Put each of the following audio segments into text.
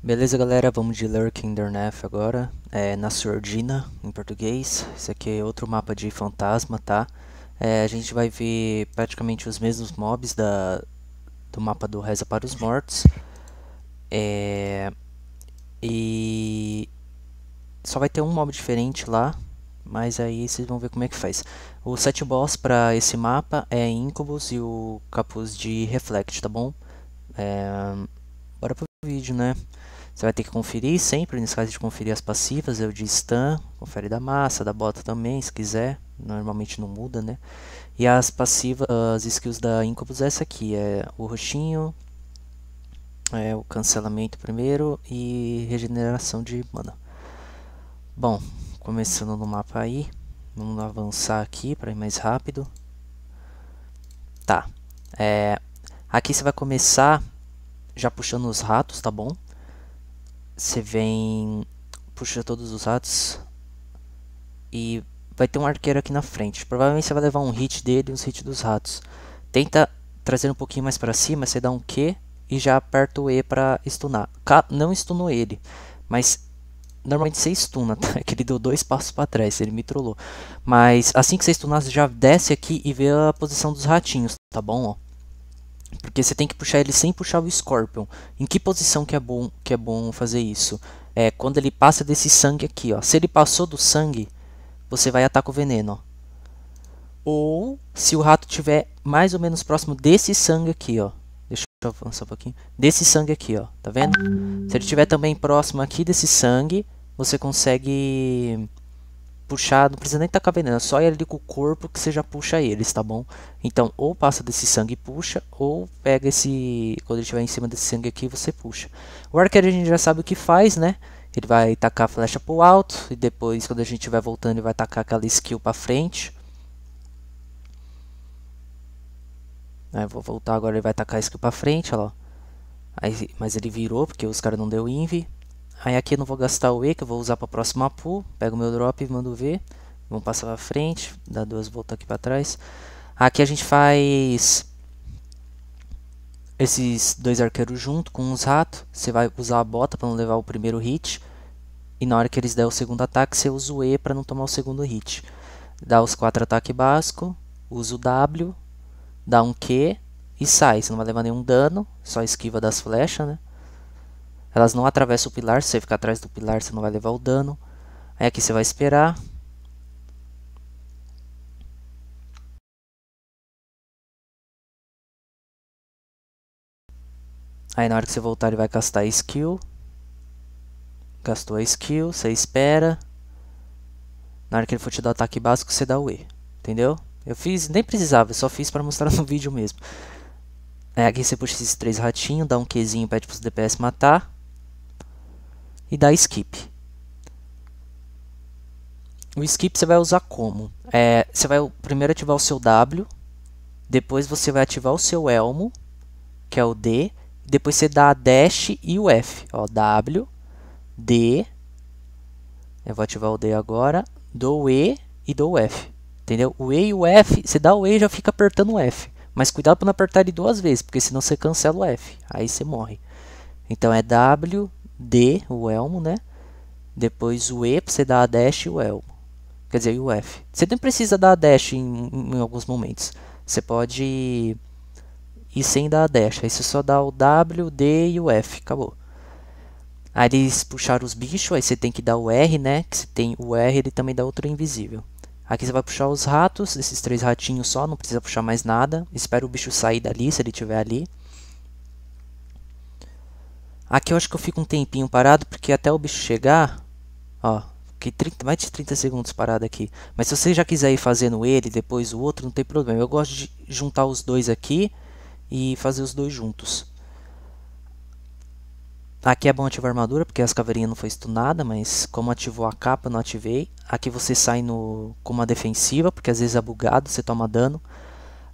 Beleza, galera, vamos de Lurking Derneth agora, é, na Sordina, em português. Esse aqui é outro mapa de fantasma, tá? É, a gente vai ver praticamente os mesmos mobs da, do mapa do Reza para os Mortos. É, e só vai ter um mob diferente lá, mas aí vocês vão ver como é que faz. O set boss para esse mapa é Incubus e o capuz de Reflect, tá bom? É, bora pro vídeo, né? Você vai ter que conferir sempre, nesse caso de conferir as passivas, eu é de stun, confere da massa, da bota também, se quiser, normalmente não muda, né? E as passivas, as skills da Incubus é essa aqui, é o roxinho, é o cancelamento primeiro e regeneração de mana. Bom, começando no mapa aí, vamos avançar aqui para ir mais rápido. Tá, é, aqui você vai começar já puxando os ratos, tá bom? você vem, puxa todos os ratos e vai ter um arqueiro aqui na frente. Provavelmente você vai levar um hit dele e uns hits dos ratos. Tenta trazer um pouquinho mais para cima, você dá um Q e já aperta o E para stunar. não stunou ele, mas normalmente você stuna, tá? que ele deu dois passos para trás, ele me trollou. Mas assim que você stunar, você já desce aqui e vê a posição dos ratinhos, tá bom? Ó. Porque você tem que puxar ele sem puxar o Scorpion. Em que posição que é bom, que é bom fazer isso? É quando ele passa desse sangue aqui, ó. Se ele passou do sangue, você vai atacar o veneno, ó. Ou se o rato tiver mais ou menos próximo desse sangue aqui, ó. Deixa eu avançar um pouquinho. Desse sangue aqui, ó. Tá vendo? Se ele tiver também próximo aqui desse sangue, você consegue puxar, não precisa nem estar veneno, é só ir ali com o corpo que você já puxa eles, tá bom? Então, ou passa desse sangue e puxa, ou pega esse, quando ele estiver em cima desse sangue aqui, você puxa. O arqueiro a gente já sabe o que faz, né? Ele vai tacar a flecha pro alto, e depois, quando a gente estiver voltando, ele vai tacar aquela skill pra frente. Aí, vou voltar agora, ele vai tacar a skill pra frente, ó. Aí, mas ele virou, porque os caras não deu envy. Aí aqui eu não vou gastar o E, que eu vou usar para a próxima pool. Pego meu drop e mando V. Vamos passar para frente, dar duas voltas aqui para trás. Aqui a gente faz esses dois arqueiros junto com uns ratos. Você vai usar a bota para não levar o primeiro hit. E na hora que eles der o segundo ataque, você usa o E para não tomar o segundo hit. Dá os quatro ataques básicos, usa o W, dá um Q e sai. Você não vai levar nenhum dano, só esquiva das flechas, né? Elas não atravessam o pilar, se você ficar atrás do pilar, você não vai levar o dano. Aí aqui você vai esperar. Aí na hora que você voltar ele vai castar a skill. Castou a skill, você espera. Na hora que ele for te dar o ataque básico, você dá o E. Entendeu? Eu fiz, nem precisava, eu só fiz para mostrar no vídeo mesmo. Aí aqui você puxa esses três ratinhos, dá um Qzinho e pede pros DPS matar e dá skip. O skip você vai usar como? É, você vai primeiro ativar o seu W, depois você vai ativar o seu elmo, que é o D, depois você dá a dash e o F. Ó, W, D, eu vou ativar o D agora, dou E e dou F. Entendeu? O E e o F, você dá o E e já fica apertando o F. Mas cuidado para não apertar ele duas vezes, porque senão você cancela o F. Aí você morre. Então é W, D, o elmo, né? Depois o E, pra você dar a dash e o elmo. Quer dizer, o F. Você não precisa dar a dash em, em alguns momentos. Você pode ir sem dar a dash. Aí você só dá o W, D e o F. Acabou. Aí eles puxaram os bichos, aí você tem que dar o R, né? Que se tem o R, ele também dá outro invisível. Aqui você vai puxar os ratos, esses três ratinhos só, não precisa puxar mais nada. Espera o bicho sair dali, se ele estiver ali. Aqui eu acho que eu fico um tempinho parado, porque até o bicho chegar... Ó, fiquei 30, mais de 30 segundos parado aqui. Mas se você já quiser ir fazendo ele, depois o outro, não tem problema. Eu gosto de juntar os dois aqui e fazer os dois juntos. Aqui é bom ativar a armadura, porque as caveirinhas não foi estunada, mas como ativou a capa, não ativei. Aqui você sai no, com uma defensiva, porque às vezes é bugado, você toma dano.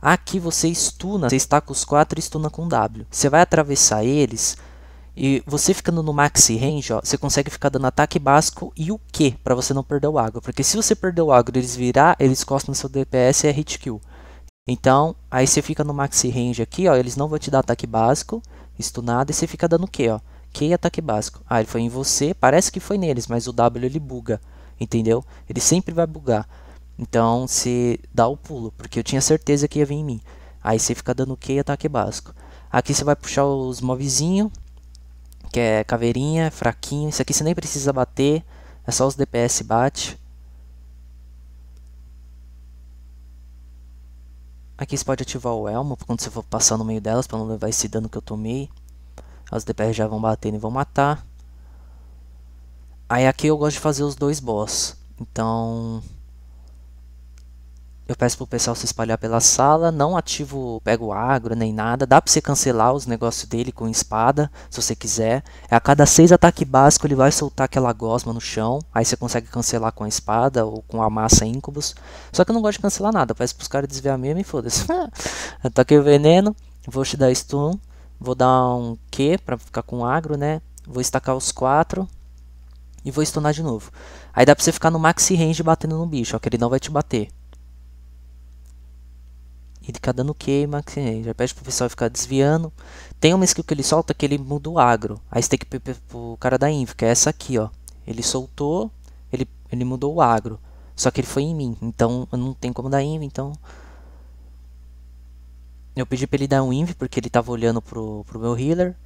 Aqui você estuna, você está com os quatro e estuna com W. Você vai atravessar eles, e você ficando no maxi range, ó, você consegue ficar dando ataque básico e o Q para você não perder o agro. Porque se você perder o agro e eles virar, eles costam no seu DPS e é hit kill. Então, aí você fica no maxi range aqui, ó, eles não vão te dar ataque básico, stunado, e você fica dando Q, ó. Q e ataque básico. Ah, ele foi em você, parece que foi neles, mas o W ele buga, entendeu? Ele sempre vai bugar. Então, você dá o pulo, porque eu tinha certeza que ia vir em mim. Aí você fica dando Q e ataque básico. Aqui você vai puxar os movezinhos que é caveirinha, fraquinho. Isso aqui você nem precisa bater, é só os DPS bate. Aqui você pode ativar o elmo quando você for passar no meio delas para não levar esse dano que eu tomei. As DPS já vão batendo e vão matar. Aí aqui eu gosto de fazer os dois boss. Então eu peço pro pessoal se espalhar pela sala, não ativo, pego agro nem nada. Dá pra você cancelar os negócios dele com espada, se você quiser. A cada seis ataques básicos ele vai soltar aquela gosma no chão. Aí você consegue cancelar com a espada ou com a massa incubus. Só que eu não gosto de cancelar nada, eu peço pros caras desviar mesmo e foda-se. Ataquei o veneno, vou te dar stun, vou dar um Q pra ficar com agro, né? Vou estacar os quatro e vou stunar de novo. Aí dá pra você ficar no max range batendo no bicho, ó, que ele não vai te bater e de cada no que Já pede pro pessoal ficar desviando. Tem uma skill que ele solta que ele muda o agro. Aí você tem que pro cara da Inv, que é essa aqui, ó. Ele soltou, ele, ele mudou o agro. Só que ele foi em mim, então não tem como dar Inv, então. Eu pedi pra ele dar um Inv, porque ele tava olhando pro, pro meu healer.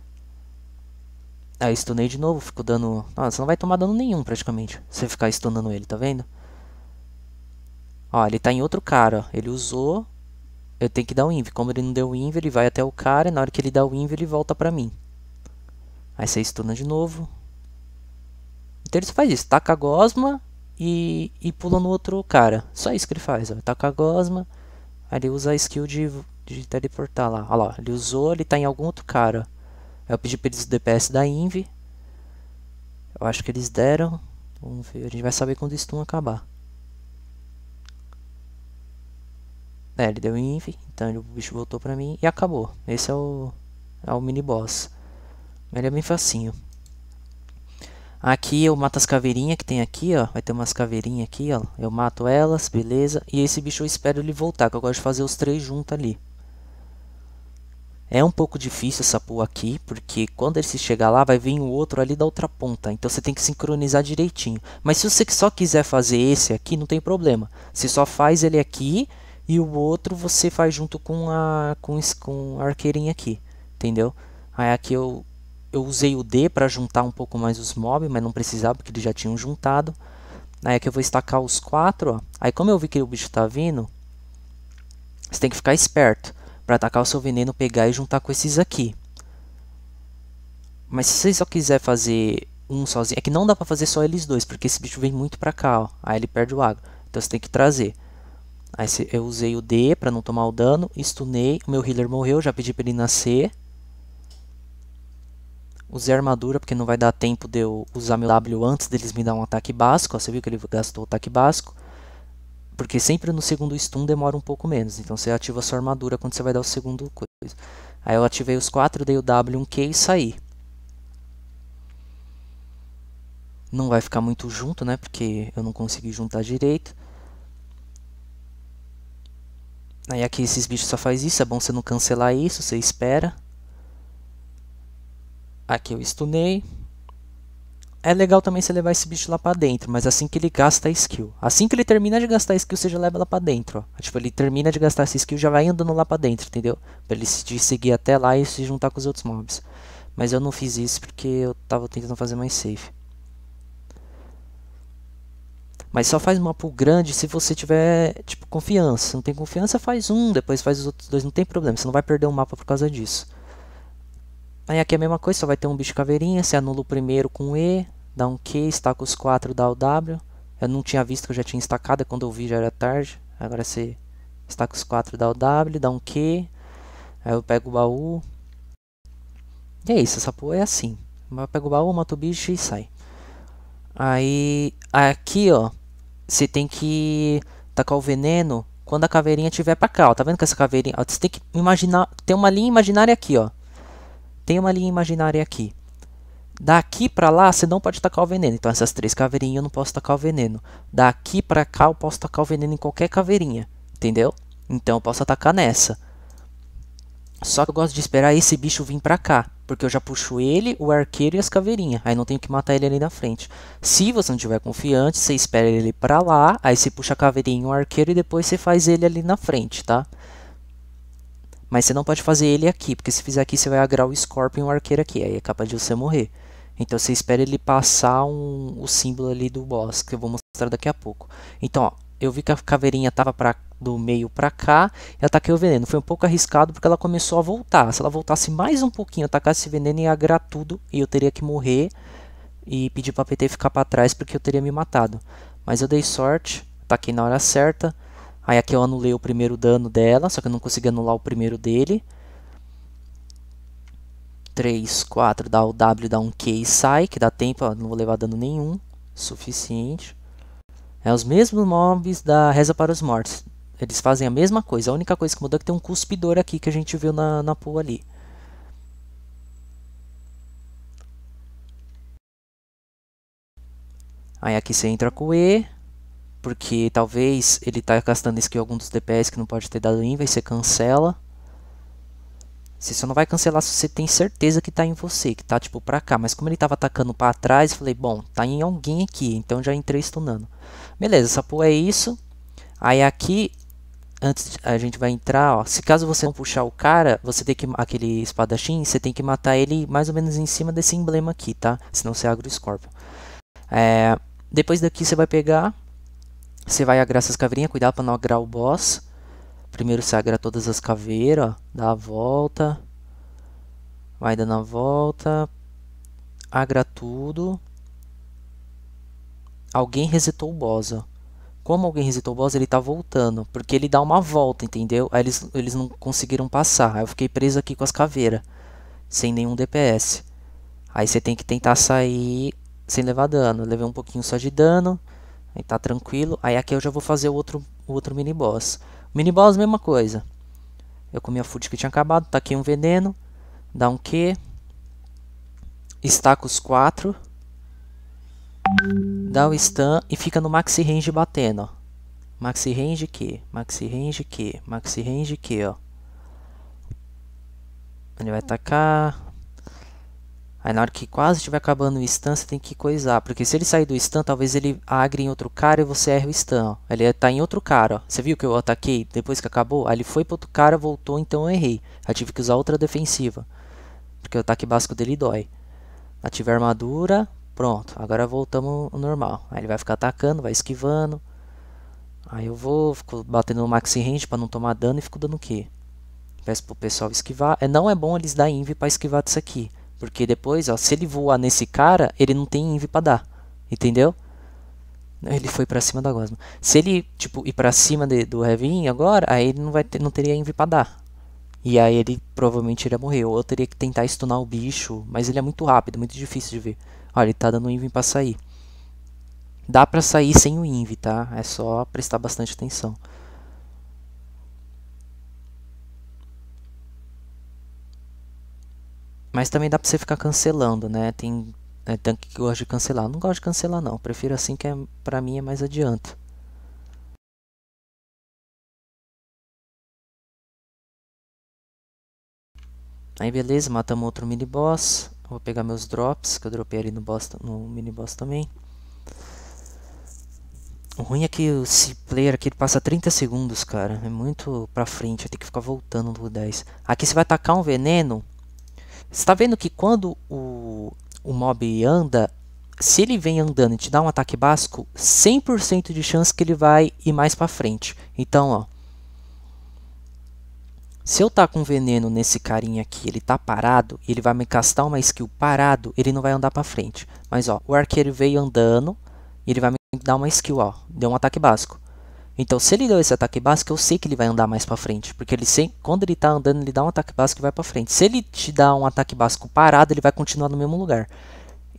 Aí stunei de novo, fico dando. Ah, você não vai tomar dano nenhum praticamente. Se você ficar stunando ele, tá vendo? Ó, ele tá em outro cara, ó. Ele usou, eu tenho que dar o inv. Como ele não deu o inv, ele vai até o cara e na hora que ele dá o inv, ele volta pra mim. Aí você estuna de novo. Então ele só faz isso, taca a gosma e, e pula no outro cara. Só isso que ele faz, ó. taca a gosma, aí ele usa a skill de, de teleportar lá. Olha lá, ele usou, ele tá em algum outro cara. Aí eu pedi pra eles o DPS da inv. Eu acho que eles deram. Vamos ver, a gente vai saber quando o stun acabar. É, ele deu inv, então o bicho voltou pra mim e acabou. Esse é o, é o mini boss. Ele é bem facinho. Aqui eu mato as caveirinhas que tem aqui, ó. Vai ter umas caveirinhas aqui, ó. Eu mato elas, beleza. E esse bicho eu espero ele voltar, que eu gosto de fazer os três juntos ali. É um pouco difícil essa pua aqui, porque quando ele se chegar lá, vai vir o outro ali da outra ponta. Então você tem que sincronizar direitinho. Mas se você só quiser fazer esse aqui, não tem problema. Você só faz ele aqui e o outro você faz junto com a com, com a arqueirinha aqui, entendeu? Aí aqui eu, eu usei o D para juntar um pouco mais os mobs, mas não precisava porque eles já tinham juntado. Aí aqui eu vou estacar os quatro, ó. aí como eu vi que o bicho tá vindo, você tem que ficar esperto para atacar o seu veneno, pegar e juntar com esses aqui. Mas se você só quiser fazer um sozinho, é que não dá para fazer só eles dois, porque esse bicho vem muito para cá, ó. aí ele perde o agro, então você tem que trazer. Aí eu usei o D para não tomar o dano, stunei, o meu healer morreu, já pedi para ele nascer. Usei armadura porque não vai dar tempo de eu usar meu W antes deles me dar um ataque básico. você viu que ele gastou o ataque básico. Porque sempre no segundo stun demora um pouco menos. Então você ativa sua armadura quando você vai dar o segundo coisa. Aí eu ativei os 4, dei o W, um Q e saí. Não vai ficar muito junto, né? Porque eu não consegui juntar direito. Aí aqui esses bichos só faz isso, é bom você não cancelar isso, você espera. Aqui eu stunei. É legal também você levar esse bicho lá pra dentro, mas assim que ele gasta a skill. Assim que ele termina de gastar a skill, você já leva lá pra dentro. Ó. É, tipo, ele termina de gastar essa skill, já vai andando lá pra dentro, entendeu? Pra ele se seguir até lá e se juntar com os outros mobs. Mas eu não fiz isso porque eu tava tentando fazer mais safe. Mas só faz uma pool grande se você tiver, tipo, confiança. Se não tem confiança, faz um, depois faz os outros dois, não tem problema. Você não vai perder o um mapa por causa disso. Aí aqui é a mesma coisa, só vai ter um bicho caveirinha, você anula o primeiro com E, dá um Q, estaca os quatro, dá o W. Eu não tinha visto que eu já tinha estacado, quando eu vi já era tarde. Agora você estaca os quatro, dá o W, dá um Q, aí eu pego o baú. E é isso, essa porra é assim. Eu pego o baú, mato o bicho e sai. Aí, aqui ó, você tem que tacar o veneno quando a caveirinha tiver para cá, ó. Tá vendo que essa caveirinha, você tem que imaginar, tem uma linha imaginária aqui, ó. Tem uma linha imaginária aqui. Daqui para lá, você não pode tacar o veneno. Então essas três caveirinhas eu não posso tacar o veneno. Daqui para cá eu posso tacar o veneno em qualquer caveirinha, entendeu? Então eu posso atacar nessa. Só que eu gosto de esperar esse bicho vir para cá. Porque eu já puxo ele, o arqueiro e as caveirinhas. Aí não tenho que matar ele ali na frente. Se você não tiver confiante, você espera ele pra lá. Aí você puxa a caveirinha e o arqueiro e depois você faz ele ali na frente, tá? Mas você não pode fazer ele aqui, porque se fizer aqui você vai agrar o Scorpion e o arqueiro aqui. Aí é capaz de você morrer. Então você espera ele passar um, o símbolo ali do boss, que eu vou mostrar daqui a pouco. Então, ó, eu vi que a caveirinha tava pra do meio para cá e ataquei o veneno. Foi um pouco arriscado porque ela começou a voltar. Se ela voltasse mais um pouquinho, atacasse esse veneno, ia agrar tudo e eu teria que morrer e pedir para PT ficar para trás porque eu teria me matado. Mas eu dei sorte, ataquei na hora certa. Aí aqui eu anulei o primeiro dano dela, só que eu não consegui anular o primeiro dele. 3, 4, dá o W, dá um Q e sai, que dá tempo, ó, não vou levar dano nenhum, suficiente. É os mesmos mobs da Reza para os Mortos. Eles fazem a mesma coisa. A única coisa que muda é que tem um cuspidor aqui que a gente viu na, na pool ali. Aí aqui você entra com o E, porque talvez ele está gastando skill algum dos DPS que não pode ter dado inva, e você cancela. Você só não vai cancelar se você tem certeza que está em você, que está tipo para cá. Mas como ele estava atacando para trás, eu falei, bom, está em alguém aqui, então já entrei stunando. Beleza, essa pool é isso. Aí aqui antes a gente vai entrar, ó, se caso você não puxar o cara, você tem que aquele espadachim, você tem que matar ele mais ou menos em cima desse emblema aqui, tá? Senão você agra o escorpo É, depois daqui você vai pegar, você vai agrar essas caveirinhas, cuidado para não agrar o boss. Primeiro você agra todas as caveiras, ó, dá a volta, vai dando a volta, agra tudo. Alguém resetou o boss, ó como alguém resetou o boss, ele tá voltando. Porque ele dá uma volta, entendeu? Aí eles, eles não conseguiram passar. Aí eu fiquei preso aqui com as caveiras. Sem nenhum DPS. Aí você tem que tentar sair sem levar dano. Eu levei um pouquinho só de dano. Aí tá tranquilo. Aí aqui eu já vou fazer o outro, o outro mini boss. Mini boss, mesma coisa. Eu comi a food que tinha acabado. Tá aqui um veneno. Dá um Q. Estaca os quatro dá o stun e fica no maxi range batendo, ó. Maxi range Q, maxi range Q, maxi range Q, ó. Ele vai atacar. Aí na hora que quase estiver acabando o stun, você tem que coisar. Porque se ele sair do stun, talvez ele agre em outro cara e você erra o stun. Ó. Ele tá em outro cara, ó. Você viu que eu ataquei depois que acabou? Aí ele foi pro outro cara, voltou, então eu errei. Aí tive que usar outra defensiva. Porque o ataque básico dele dói. Ative a armadura, Pronto, agora voltamos ao normal. Aí ele vai ficar atacando, vai esquivando. Aí eu vou, fico batendo no maxi range para não tomar dano e fico dando o quê? Peço pro pessoal esquivar. É, não é bom eles dar inv para esquivar disso aqui. Porque depois, ó, se ele voar nesse cara, ele não tem inv para dar. Entendeu? Ele foi para cima da Gosma. Se ele, tipo, ir para cima de, do revin agora, aí ele não, vai ter, não teria envy pra dar. E aí ele provavelmente iria morrer. Ou eu teria que tentar stunar o bicho. Mas ele é muito rápido, muito difícil de ver. Olha, ele está dando um envio para sair. Dá para sair sem o inv, tá? É só prestar bastante atenção. Mas também dá para você ficar cancelando, né? Tem é, tanque que gosta de cancelar. Eu não gosto de cancelar não, prefiro assim que é, para mim é mais adianto. Aí beleza, matamos outro mini boss. Vou pegar meus drops, que eu dropei ali no, boss, no mini boss também. O ruim é que esse player aqui passa 30 segundos, cara. É muito pra frente, eu tenho que ficar voltando no 10. Aqui você vai atacar um veneno. Você tá vendo que quando o, o mob anda, se ele vem andando e te dá um ataque básico, 100% de chance que ele vai ir mais pra frente. Então, ó. Se eu tá com veneno nesse carinha aqui, ele tá parado, ele vai me castar uma skill parado, ele não vai andar pra frente. Mas ó, o arqueiro veio andando, e ele vai me dar uma skill, ó, deu um ataque básico. Então, se ele deu esse ataque básico, eu sei que ele vai andar mais para frente, porque ele quando ele tá andando, ele dá um ataque básico e vai para frente. Se ele te dá um ataque básico parado, ele vai continuar no mesmo lugar.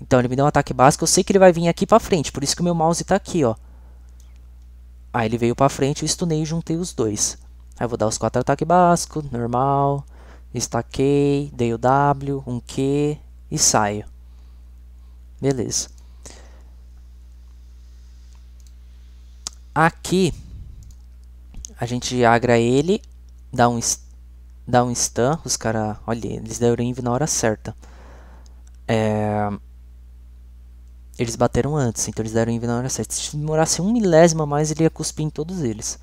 Então, ele me deu um ataque básico, eu sei que ele vai vir aqui para frente, por isso que o meu mouse tá aqui, ó. Aí ele veio para frente, eu stunei e juntei os dois. Aí vou dar os quatro ataques básicos, normal, estaquei, dei o W, um Q e saio. Beleza. Aqui a gente agra ele, dá um, dá um stun, os caras, olha, eles deram inv na hora certa. É, eles bateram antes, então eles deram inv na hora certa. Se demorasse um milésimo a mais, ele ia cuspir em todos eles.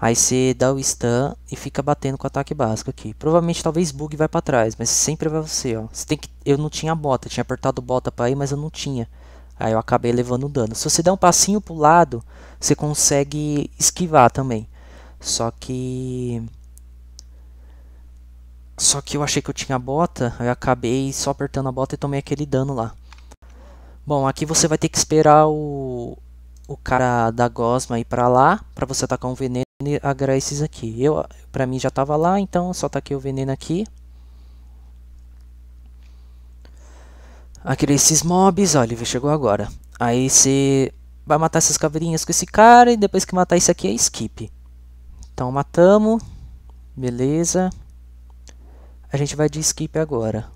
Aí você dá o stun e fica batendo com o ataque básico aqui. Provavelmente talvez bug vai para trás, mas sempre vai você, ó. Você tem que eu não tinha bota, tinha apertado bota para ir, mas eu não tinha. Aí eu acabei levando dano. Se você der um passinho pro lado, você consegue esquivar também. Só que só que eu achei que eu tinha bota, eu acabei só apertando a bota e tomei aquele dano lá. Bom, aqui você vai ter que esperar o o cara da gosma ir para lá para você atacar um veneno agarrar esses aqui. Eu, pra mim já estava lá, então só taquei tá o veneno aqui. aqui esses mobs, olha, ele chegou agora. Aí você vai matar essas caveirinhas com esse cara e depois que matar isso aqui é skip. Então matamos, beleza. A gente vai de skip agora.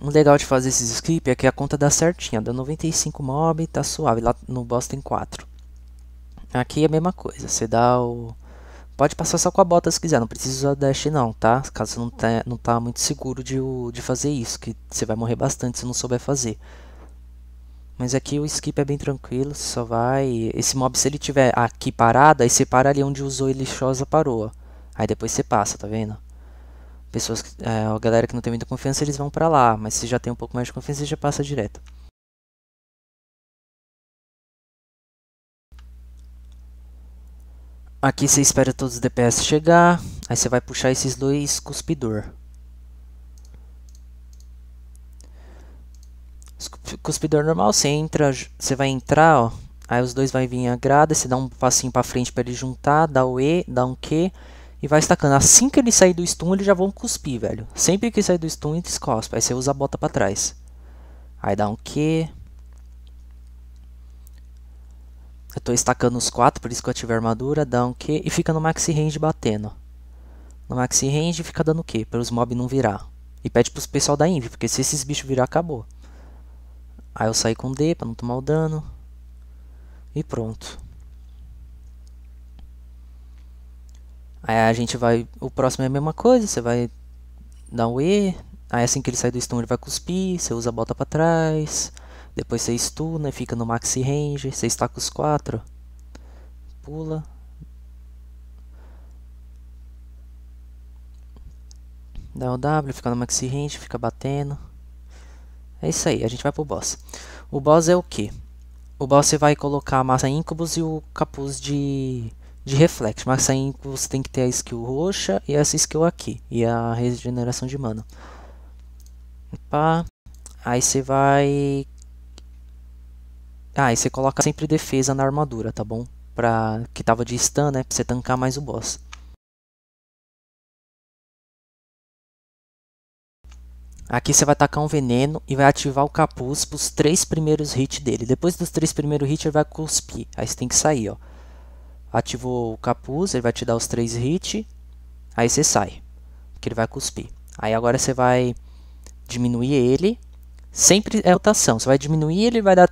O legal de fazer esses skips é que a conta dá certinha, dá 95 mob, tá suave, lá no boss tem 4. Aqui é a mesma coisa, você dá o... Pode passar só com a bota se quiser, não precisa usar dash não, tá? Caso você não, tá, não tá muito seguro de, de fazer isso, que você vai morrer bastante se não souber fazer. Mas aqui o skip é bem tranquilo, você só vai... Esse mob, se ele tiver aqui parado, aí você para ali onde usou ele lixosa parou, Aí depois você passa, tá vendo? pessoas, é, a galera que não tem muita confiança, eles vão para lá, mas se já tem um pouco mais de confiança, já passa direto. Aqui você espera todos os DPS chegar, aí você vai puxar esses dois cuspidor. Cuspidor normal, você entra, você vai entrar, ó, aí os dois vai vir a grada, você dá um passinho para frente para ele juntar, dá o E, dá um Q, e vai estacando. Assim que ele sair do stun, eles já vão cuspir, velho. Sempre que sair do stun, eles cospem. Aí você usa a bota pra trás. Aí dá um Q. Eu tô estacando os quatro, por isso que eu tiver a armadura. Dá um Q e fica no max range batendo. No max range fica dando o Q, para os mobs não virar. E pede pros pessoal da Inv, porque se esses bichos virar, acabou. Aí eu saí com D pra não tomar o dano. E pronto. Aí a gente vai. O próximo é a mesma coisa, você vai dar um E. Aí assim que ele sai do stun ele vai cuspir, você usa a bota pra trás. Depois você stuna, fica no max range, você estaca os quatro. Pula. Dá o W, fica no maxi range, fica batendo. É isso aí, a gente vai pro boss. O boss é o que? O boss você vai colocar a massa incubus e o capuz de de reflexo, mas aí você tem que ter a skill roxa e essa skill aqui, e a regeneração de mana. Pá. Aí você vai... Ah, e você coloca sempre defesa na armadura, tá bom? Pra... Que tava de stun, né? Pra você tancar mais o boss. Aqui você vai tacar um veneno e vai ativar o capuz para os três primeiros hits dele. Depois dos três primeiros hits ele vai cuspir. Aí você tem que sair, ó ativou o capuz, ele vai te dar os três hits, aí você sai, que ele vai cuspir. Aí agora você vai diminuir ele, sempre é rotação, você vai diminuir ele, vai dar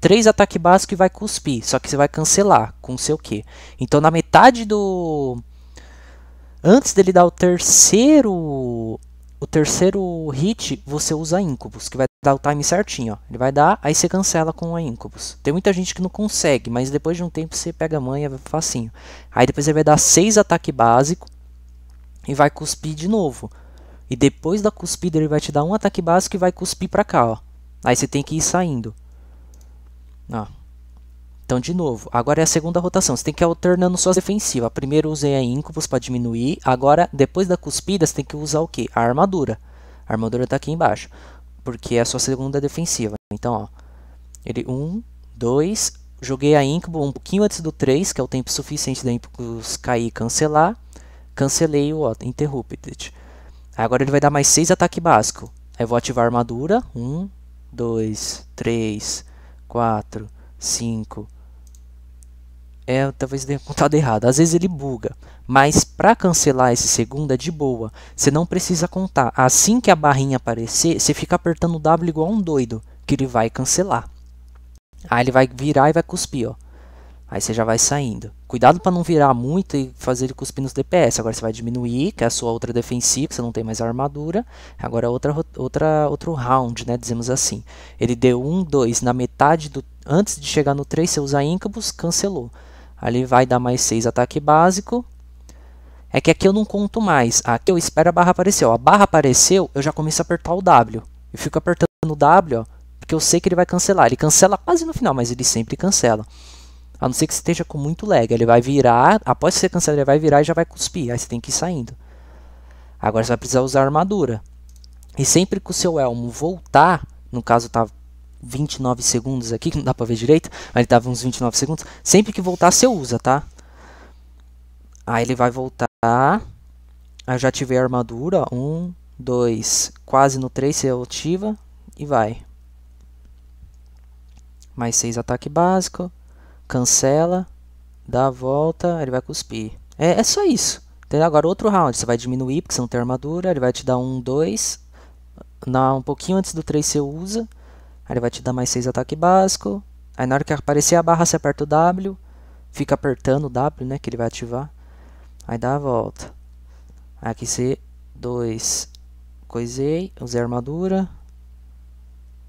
três ataque básico e vai cuspir, só que você vai cancelar com o seu Q. Então na metade do... Antes dele dar o terceiro o terceiro hit, você usa Incubus, que vai dar o time certinho, ó. Ele vai dar, aí você cancela com a Incubus. Tem muita gente que não consegue, mas depois de um tempo você pega a manha facinho. Aí depois ele vai dar 6 ataque básico e vai cuspir de novo. E depois da cuspida ele vai te dar um ataque básico e vai cuspir pra cá, ó. Aí você tem que ir saindo. Ó. Então, de novo, agora é a segunda rotação. Você tem que ir alternando suas defensivas. Primeiro usei a Incubus para diminuir. Agora, depois da cuspida, você tem que usar o quê? A armadura. A armadura tá aqui embaixo porque é a sua segunda é defensiva. Então, ó, ele 1, 2, joguei a Incubo um pouquinho antes do 3, que é o tempo suficiente da Incubus cair e cancelar. Cancelei o Interrupted. Agora ele vai dar mais 6 ataque básico. Aí eu vou ativar a armadura. 1, 2, 3, 4, 5, é, talvez tenha contado errado. Às vezes ele buga, mas para cancelar esse segundo é de boa. Você não precisa contar. Assim que a barrinha aparecer, você fica apertando W igual um doido, que ele vai cancelar. Aí ele vai virar e vai cuspir, ó. Aí você já vai saindo. Cuidado para não virar muito e fazer ele cuspir nos DPS. Agora você vai diminuir, que é a sua outra defensiva, você não tem mais armadura. Agora é outra, outra, outro round, né? Dizemos assim. Ele deu um, dois na metade do. Antes de chegar no 3, você usa íncubus, cancelou ali vai dar mais 6 ataque básico. É que aqui eu não conto mais. Aqui eu espero a barra aparecer. Ó. A barra apareceu, eu já começo a apertar o W. Eu fico apertando o W, ó, porque eu sei que ele vai cancelar. Ele cancela quase no final, mas ele sempre cancela. A não ser que esteja com muito lag. Ele vai virar, após ser cancelado, ele vai virar e já vai cuspir. Aí você tem que ir saindo. Agora você vai precisar usar armadura. E sempre que o seu elmo voltar, no caso tá 29 segundos aqui, que não dá pra ver direito, mas ele tava uns 29 segundos. Sempre que voltar, você usa, tá? Aí ele vai voltar. Aí eu já ativei a armadura. 1, 2, quase no 3 você ativa e vai. Mais 6 ataque básico. Cancela. Dá a volta, ele vai cuspir. É, é só isso. Entendeu? Agora outro round, você vai diminuir porque você não tem armadura, ele vai te dar um, dois. Na, um pouquinho antes do 3 você usa. Aí ele vai te dar mais 6 ataque básico. Aí na hora que aparecer a barra, você aperta o W. Fica apertando o W, né? Que ele vai ativar. Aí dá a volta. Aí aqui você... 2... Coisei. Usei armadura.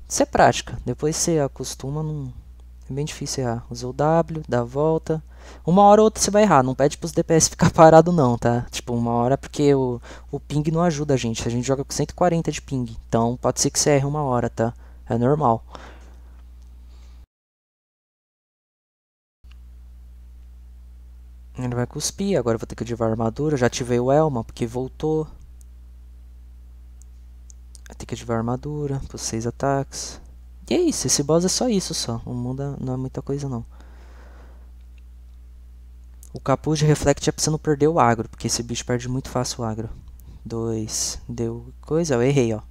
Isso é prática. Depois você acostuma, É bem difícil errar. Usou o W, dá a volta. Uma hora ou outra você vai errar. Não pede pros DPS ficar parado não, tá? Tipo, uma hora porque o, o ping não ajuda a gente. A gente joga com 140 de ping. Então pode ser que você erre uma hora, tá? É normal. Ele vai cuspir, agora eu vou ter que ativar a armadura. Já ativei o Elma, porque voltou. Vai ter que ativar a armadura, por 6 ataques. E é isso, esse boss é só isso só. Não mundo não é muita coisa não. O capuz de reflect é pra você não perder o agro, porque esse bicho perde muito fácil o agro. 2, deu coisa, eu errei, ó.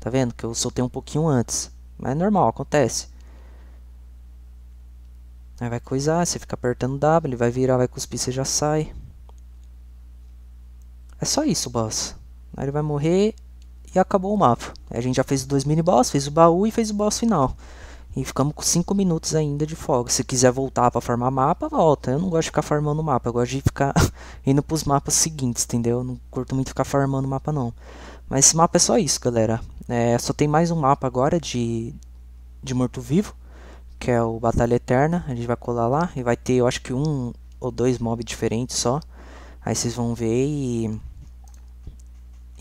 Tá vendo? Que eu soltei um pouquinho antes. Mas é normal, acontece. Aí vai coisar, você fica apertando W, ele vai virar, vai cuspir, você já sai. É só isso, boss. Aí ele vai morrer e acabou o mapa. Aí a gente já fez os dois mini-boss, fez o baú e fez o boss final. E ficamos com 5 minutos ainda de folga. Se quiser voltar para farmar mapa, volta. Eu não gosto de ficar farmando mapa. Eu gosto de ficar indo pros mapas seguintes, entendeu? Eu não curto muito ficar farmando mapa, não. Mas esse mapa é só isso, galera. É, só tem mais um mapa agora de, de morto-vivo, que é o Batalha Eterna. A gente vai colar lá e vai ter, eu acho que um ou dois mobs diferentes só. Aí vocês vão ver e...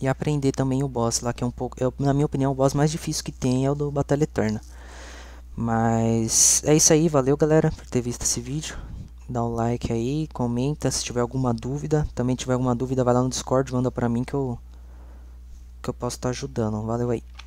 E aprender também o boss lá, que é um pouco... É, na minha opinião, o boss mais difícil que tem é o do Batalha Eterna. Mas é isso aí, valeu galera por ter visto esse vídeo. Dá um like aí, comenta se tiver alguma dúvida. Também tiver alguma dúvida, vai lá no Discord, manda pra mim que eu que eu posso estar tá ajudando. Valeu aí.